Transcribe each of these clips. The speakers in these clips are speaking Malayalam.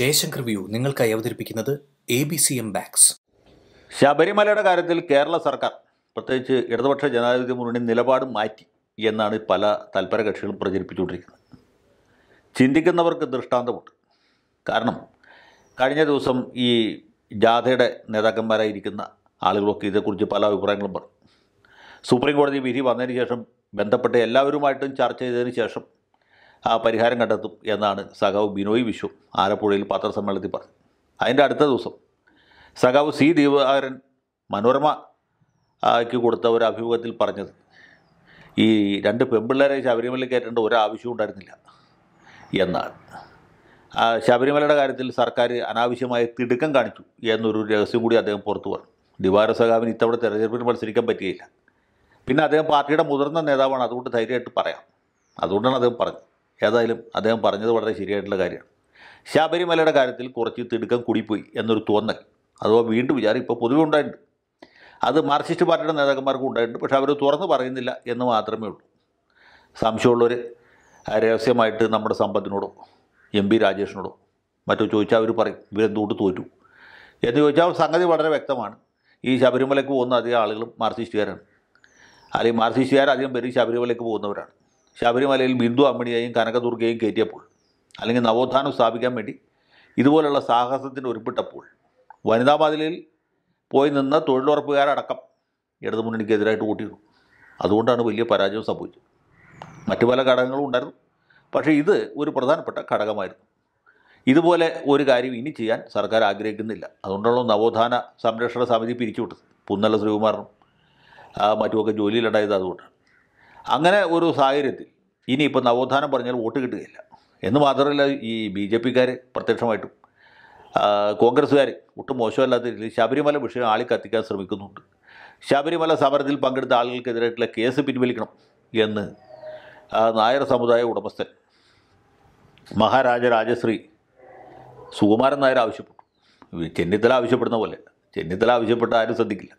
ജയശങ്കർ വ്യൂ നിങ്ങൾക്കായി അവതരിപ്പിക്കുന്നത് എ ബി സി എം ബാക്സ് ശബരിമലയുടെ കാര്യത്തിൽ കേരള സർക്കാർ പ്രത്യേകിച്ച് ഇടതുപക്ഷ ജനാധിപത്യ മുന്നണി നിലപാട് മാറ്റി എന്നാണ് പല തൽപര കക്ഷികളും പ്രചരിപ്പിച്ചുകൊണ്ടിരിക്കുന്നത് ചിന്തിക്കുന്നവർക്ക് ദൃഷ്ടാന്തമുണ്ട് കാരണം കഴിഞ്ഞ ദിവസം ഈ ജാഥയുടെ നേതാക്കന്മാരായിരിക്കുന്ന ആളുകളൊക്കെ ഇതേക്കുറിച്ച് പല അഭിപ്രായങ്ങളും പറഞ്ഞു സുപ്രീം കോടതി വിധി വന്നതിന് ശേഷം ബന്ധപ്പെട്ട എല്ലാവരുമായിട്ടും ചർച്ച ചെയ്തതിന് ശേഷം ആ പരിഹാരം കണ്ടെത്തും എന്നാണ് സഖാവ് ബിനോയ് വിശ്വം ആലപ്പുഴയിൽ പത്രസമ്മേളനത്തിൽ പറഞ്ഞത് അതിൻ്റെ അടുത്ത ദിവസം സഖാവ് സി ദീപകാരൻ ആക്കി കൊടുത്ത ഒരു അഭിമുഖത്തിൽ പറഞ്ഞത് ഈ രണ്ട് പെമ്പിള്ളേരെ ശബരിമലയിൽ കയറ്റേണ്ട ഒരാവശ്യവും ഉണ്ടായിരുന്നില്ല എന്നാണ് ശബരിമലയുടെ കാര്യത്തിൽ സർക്കാർ അനാവശ്യമായ തിടുക്കം കാണിച്ചു എന്നൊരു രഹസ്യം കൂടി അദ്ദേഹം പുറത്തു പറഞ്ഞു ദിവാര സഖാവിന് ഇത്തവണ തെരഞ്ഞെടുപ്പിൽ മത്സരിക്കാൻ പറ്റിയില്ല പിന്നെ അദ്ദേഹം പാർട്ടിയുടെ മുതിർന്ന നേതാവാണ് അതുകൊണ്ട് ധൈര്യമായിട്ട് പറയാം അതുകൊണ്ടാണ് അദ്ദേഹം പറഞ്ഞത് ഏതായാലും അദ്ദേഹം പറഞ്ഞത് വളരെ ശരിയായിട്ടുള്ള കാര്യമാണ് ശബരിമലയുടെ കാര്യത്തിൽ കുറച്ച് തിടുക്കം കൂടിപ്പോയി എന്നൊരു തോന്നൽ അഥവാ വീണ്ടും വിചാരം ഇപ്പോൾ പൊതുവെ ഉണ്ടായിട്ടുണ്ട് അത് മാർക്സിസ്റ്റ് പാർട്ടിയുടെ നേതാക്കന്മാർക്കും ഉണ്ടായിട്ടുണ്ട് പക്ഷേ അവർ തുറന്ന് പറയുന്നില്ല എന്ന് മാത്രമേ ഉള്ളൂ സംശയമുള്ളവർ രഹസ്യമായിട്ട് നമ്മുടെ സമ്പത്തിനോടോ എം പി രാജേഷിനോടോ മറ്റോ ചോദിച്ചാൽ അവർ പറയും ഇവരെന്തുകൊണ്ട് തോറ്റു എന്ന് ചോദിച്ചാൽ സംഗതി വളരെ വ്യക്തമാണ് ഈ ശബരിമലയ്ക്ക് പോകുന്ന അധികം ആളുകളും മാർസിസ്റ്റുകാരാണ് അല്ലെങ്കിൽ മാർക്സിസ്റ്റുകാർ അധികം പേര് ശബരിമലയ്ക്ക് പോകുന്നവരാണ് ശബരിമലയിൽ ബിന്ദു അമ്മിണിയെയും കനകദുർഗയെയും കയറ്റിയപ്പോൾ അല്ലെങ്കിൽ നവോത്ഥാനം സ്ഥാപിക്കാൻ വേണ്ടി ഇതുപോലുള്ള സാഹസത്തിന് ഉരുപ്പിട്ടപ്പോൾ വനിതാ മതിലിൽ പോയി നിന്ന തൊഴിലുറപ്പുകാരടക്കം ഇടതു മുന്നണിക്കെതിരായിട്ട് കൂട്ടിയിരുന്നു അതുകൊണ്ടാണ് വലിയ പരാജയം സംഭവിച്ചത് മറ്റു പല ഘടകങ്ങളും ഉണ്ടായിരുന്നു പക്ഷേ ഇത് ഒരു പ്രധാനപ്പെട്ട ഘടകമായിരുന്നു ഇതുപോലെ ഒരു കാര്യം ഇനി ചെയ്യാൻ സർക്കാർ ആഗ്രഹിക്കുന്നില്ല അതുകൊണ്ടുള്ള നവോത്ഥാന സംരക്ഷണ സമിതി പിരിച്ചുവിട്ടത് പുന്നല ശ്രീകുമാറിനും മറ്റുമൊക്കെ ജോലിയിലുണ്ടായത് അതുകൊണ്ടാണ് അങ്ങനെ ഒരു സാഹചര്യത്തിൽ ഇനിയിപ്പോൾ നവോത്ഥാനം പറഞ്ഞാൽ വോട്ട് കിട്ടുകയില്ല എന്ന് മാത്രമല്ല ഈ ബി ജെ പിക്കാർ പ്രത്യക്ഷമായിട്ടും കോൺഗ്രസ്സുകാർ ഒട്ടും മോശമല്ലാത്ത രീതിയിൽ ശബരിമല വിഷയം ആളി കത്തിക്കാൻ ശ്രമിക്കുന്നുണ്ട് ശബരിമല സമരത്തിൽ പങ്കെടുത്ത ആളുകൾക്കെതിരായിട്ടുള്ള കേസ് പിൻവലിക്കണം എന്ന് നായർ സമുദായ ഉടമസ്ഥൻ മഹാരാജ രാജശ്രീ സുകുമാരൻ നായർ ആവശ്യപ്പെട്ടു ചെന്നിത്തല ആവശ്യപ്പെടുന്ന പോലെ ചെന്നിത്തല ആവശ്യപ്പെട്ട ആരും ശ്രദ്ധിക്കില്ല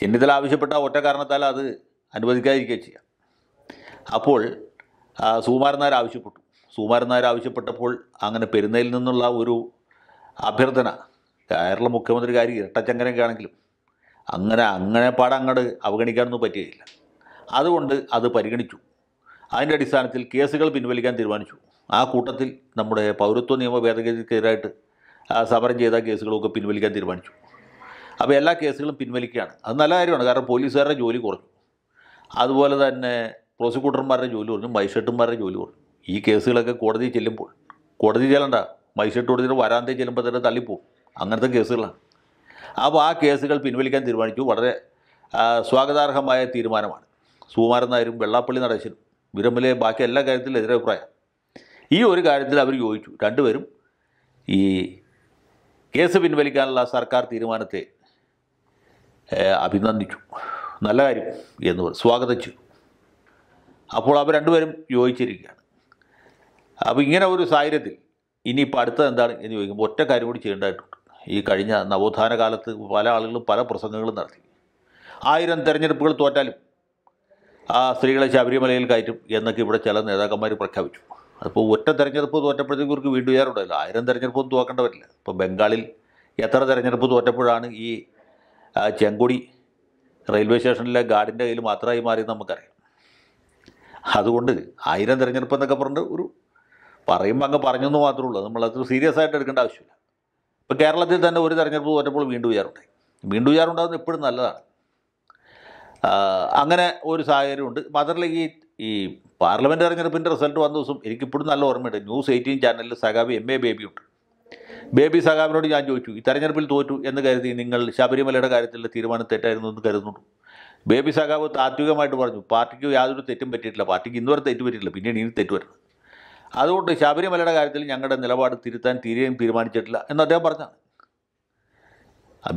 ചെന്നിത്തല ആവശ്യപ്പെട്ട ഒറ്റ കാരണത്താൽ അത് അനുവദിക്കാതിരിക്കുക ചെയ്യാം അപ്പോൾ സുകുമാരൻ നായർ ആവശ്യപ്പെട്ടു സുകുമാരൻ നായർ ആവശ്യപ്പെട്ടപ്പോൾ അങ്ങനെ പെരുന്നയിൽ നിന്നുള്ള ഒരു അഭ്യർത്ഥന കേരള മുഖ്യമന്ത്രി കാരി ഇരട്ടച്ചങ്കനൊക്കെ ആണെങ്കിലും അങ്ങനെ അങ്ങനെ പാടെ അങ്ങോട്ട് അവഗണിക്കാനൊന്നും പറ്റുകയില്ല അതുകൊണ്ട് അത് പരിഗണിച്ചു അതിൻ്റെ അടിസ്ഥാനത്തിൽ കേസുകൾ പിൻവലിക്കാൻ തീരുമാനിച്ചു ആ കൂട്ടത്തിൽ നമ്മുടെ പൗരത്വ നിയമ ഭേദഗതിക്കെതിരായിട്ട് സമരം ചെയ്ത കേസുകളൊക്കെ പിൻവലിക്കാൻ തീരുമാനിച്ചു അപ്പോൾ എല്ലാ കേസുകളും പിൻവലിക്കുകയാണ് അത് നല്ല കാര്യമാണ് കാരണം പോലീസുകാരുടെ ജോലി കുറഞ്ഞു അതുപോലെ തന്നെ പ്രോസിക്യൂട്ടർമാരുടെ ജോലി കുറഞ്ഞു മജിസ്ട്രേറ്റുമാരുടെ ജോലി കുറഞ്ഞു ഈ കേസുകളൊക്കെ കോടതി ചെല്ലുമ്പോൾ കോടതി ചെല്ലണ്ട മജിസ്ട്രേറ്റ് കൊടുത്തിട്ട് വരാന്തേ ചെല്ലുമ്പോൾ തന്നെ തള്ളിപ്പോവും അങ്ങനത്തെ കേസുകളാണ് അപ്പോൾ ആ കേസുകൾ പിൻവലിക്കാൻ തീരുമാനിച്ചു വളരെ സ്വാഗതാർഹമായ തീരുമാനമാണ് സുകുമാരൻ നായരും വെള്ളാപ്പള്ളി നടേശനും വിരമിലെ ബാക്കി എല്ലാ കാര്യത്തിലും അഭിപ്രായം ഈ ഒരു കാര്യത്തിൽ അവർ യോജിച്ചു രണ്ടുപേരും ഈ കേസ് പിൻവലിക്കാനുള്ള സർക്കാർ തീരുമാനത്തെ അഭിനന്ദിച്ചു നല്ല കാര്യം എന്ന് പറഞ്ഞു സ്വാഗതം ചെയ്തു അപ്പോൾ അവർ രണ്ടുപേരും യോജിച്ചിരിക്കുകയാണ് അപ്പോൾ ഇങ്ങനെ ഒരു സാഹചര്യത്തിൽ ഇനിയിപ്പോൾ അടുത്തത് എന്താണ് എന്ന് ചോദിക്കുമ്പോൾ ഒറ്റ കാര്യം കൂടി ചെയ്യേണ്ടതായിട്ടുണ്ട് ഈ കഴിഞ്ഞ നവോത്ഥാന കാലത്ത് പല ആളുകളും പല പ്രസംഗങ്ങളും നടത്തി ആയിരം തെരഞ്ഞെടുപ്പുകൾ തോറ്റാലും ആ സ്ത്രീകളെ ശബരിമലയിൽ കയറ്റും എന്നൊക്കെ ഇവിടെ ചില നേതാക്കന്മാർ പ്രഖ്യാപിച്ചു അതിപ്പോൾ ഒറ്റ തെരഞ്ഞെടുപ്പ് തോറ്റപ്പോഴത്തേക്കും ഇവർക്ക് വീണ്ടും ഉയരുണ്ടല്ലോ ആയിരം തെരഞ്ഞെടുപ്പൊന്നും തോക്കേണ്ടവരില്ല ഇപ്പോൾ ബംഗാളിൽ എത്ര തെരഞ്ഞെടുപ്പ് തോറ്റപ്പോഴാണ് ഈ ചെങ്കൊടി റെയിൽവേ സ്റ്റേഷനിലെ ഗാർഡിൻ്റെ കയ്യിൽ മാത്രമായി മാറിയത് നമുക്കറിയാം അതുകൊണ്ട് ആയിരം തിരഞ്ഞെടുപ്പ് എന്നൊക്കെ പറഞ്ഞിട്ട് ഒരു പറയുമ്പോൾ അങ്ങ് പറഞ്ഞെന്ന് മാത്രമേ ഉള്ളൂ നമ്മളത് സീരിയസ് ആയിട്ട് എടുക്കേണ്ട ആവശ്യമില്ല ഇപ്പോൾ കേരളത്തിൽ തന്നെ ഒരു തെരഞ്ഞെടുപ്പ് തോറ്റപ്പോൾ വീണ്ടും ഉയരുണ്ടായി വീണ്ടും ഉയരുണ്ടാകുന്നത് എപ്പോഴും നല്ലതാണ് അങ്ങനെ ഒരു സാഹചര്യമുണ്ട് മാത്രമല്ല ഈ ഈ പാർലമെൻറ്റ് തെരഞ്ഞെടുപ്പിൻ്റെ റിസൾട്ട് വന്ന ദിവസം എനിക്കിപ്പോഴും നല്ല ഓർമ്മയുണ്ട് ന്യൂസ് എയ്റ്റീൻ ചാനലിൽ സഖാബി എം എ ബേബിയുണ്ട് ബേബി സഖാബിനോട് ഞാൻ ചോദിച്ചു ഈ തെരഞ്ഞെടുപ്പിൽ തോറ്റു എന്ന് കരുതി നിങ്ങൾ ശബരിമലയുടെ കാര്യത്തിലുള്ള തീരുമാനം തെറ്റായിരുന്നു എന്ന് കരുതുന്നുണ്ട് ബേബി സഖാബ് താത്വികമായിട്ട് പറഞ്ഞു പാർട്ടിക്ക് യാതൊരു തെറ്റും പറ്റിയിട്ടില്ല പാർട്ടിക്ക് ഇന്നുവരെ തെറ്റ് പറ്റിയിട്ടില്ല പിന്നീട് ഇനി തെറ്റ് വരുന്നത് അതുകൊണ്ട് ശബരിമലയുടെ കാര്യത്തിൽ ഞങ്ങളുടെ നിലപാട് തിരുത്താൻ തീരെയും തീരുമാനിച്ചിട്ടില്ല എന്ന് അദ്ദേഹം പറഞ്ഞാണ്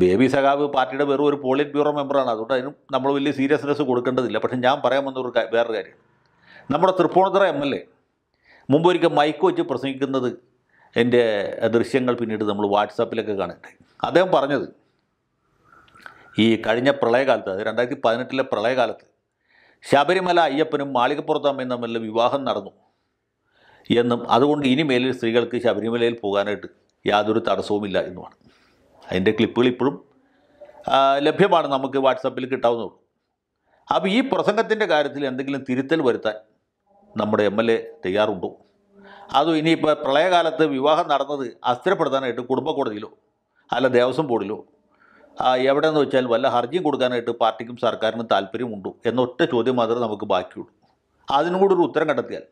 ബേബി സഖാബ് പാർട്ടിയുടെ വെറും ഒരു പോളിറ്റ് ബ്യൂറോ മെമ്പറാണ് അതുകൊണ്ട് അതിനും നമ്മൾ വലിയ സീരിയസ്നെസ് കൊടുക്കേണ്ടതില്ല പക്ഷേ ഞാൻ പറയാൻ വന്ന ഒരു വേറൊരു കാര്യം നമ്മുടെ തൃപ്പൂണിത്തുറ എം എൽ എ ഒരിക്കൽ മൈക്ക് വെച്ച് പ്രസംഗിക്കുന്നത് എൻ്റെ ദൃശ്യങ്ങൾ പിന്നീട് നമ്മൾ വാട്സാപ്പിലൊക്കെ കാണട്ടെ അദ്ദേഹം പറഞ്ഞത് ഈ കഴിഞ്ഞ പ്രളയകാലത്ത് അത് രണ്ടായിരത്തി പതിനെട്ടിലെ പ്രളയകാലത്ത് ശബരിമല അയ്യപ്പനും മാളികപ്പുറത്തമ്മയും തമ്മിലുള്ള വിവാഹം നടന്നു എന്നും അതുകൊണ്ട് ഇനിമേൽ സ്ത്രീകൾക്ക് ശബരിമലയിൽ പോകാനായിട്ട് യാതൊരു തടസ്സവുമില്ല എന്നുമാണ് അതിൻ്റെ ക്ലിപ്പുകൾ ഇപ്പോഴും ലഭ്യമാണ് നമുക്ക് വാട്സാപ്പിൽ കിട്ടാവുന്നുള്ളൂ അപ്പോൾ ഈ പ്രസംഗത്തിൻ്റെ കാര്യത്തിൽ എന്തെങ്കിലും തിരുത്തൽ വരുത്താൻ നമ്മുടെ എം എൽ എ തയ്യാറുണ്ടോ അതും ഇനിയിപ്പോൾ പ്രളയകാലത്ത് വിവാഹം നടന്നത് അസ്ഥിരപ്പെടുത്താനായിട്ട് കുടുംബ കോടതിയിലോ അല്ല ദേവസ്വം ബോർഡിലോ എവിടെയെന്ന് വെച്ചാൽ വല്ല ഹർജിയും കൊടുക്കാനായിട്ട് പാർട്ടിക്കും സർക്കാരിനും താല്പര്യമുണ്ടോ എന്നൊറ്റ ചോദ്യം മാത്രമേ നമുക്ക് ബാക്കിയുള്ളൂ അതിനും കൂടി ഒരു ഉത്തരം കണ്ടെത്തിയാൽ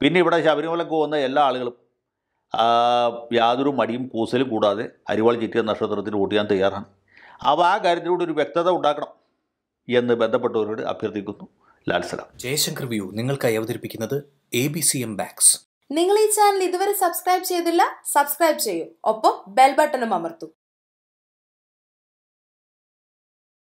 പിന്നെ ഇവിടെ ശബരിമലക്ക് പോകുന്ന എല്ലാ ആളുകളും യാതൊരു മടിയും കൂസലും കൂടാതെ അരിവാൾ ചിറ്റിയ നക്ഷത്രത്തിൽ വോട്ട് ചെയ്യാൻ തയ്യാറാണ് അപ്പോൾ ആ കാര്യത്തിലൂടെ ഒരു വ്യക്തത ഉണ്ടാക്കണം എന്ന് ബന്ധപ്പെട്ടവരോട് അഭ്യർത്ഥിക്കുന്നു ലാൽസല ജയശങ്കർ വ്യൂ നിങ്ങൾക്കായി അവതരിപ്പിക്കുന്നത് എ ബി സി എം ബാക്സ് നിങ്ങൾ ഈ ചാനൽ ഇതുവരെ സബ്സ്ക്രൈബ് ചെയ്തില്ല സബ്സ്ക്രൈബ് ചെയ്യൂ ഒപ്പം ബെൽ ബട്ടണും അമർത്തും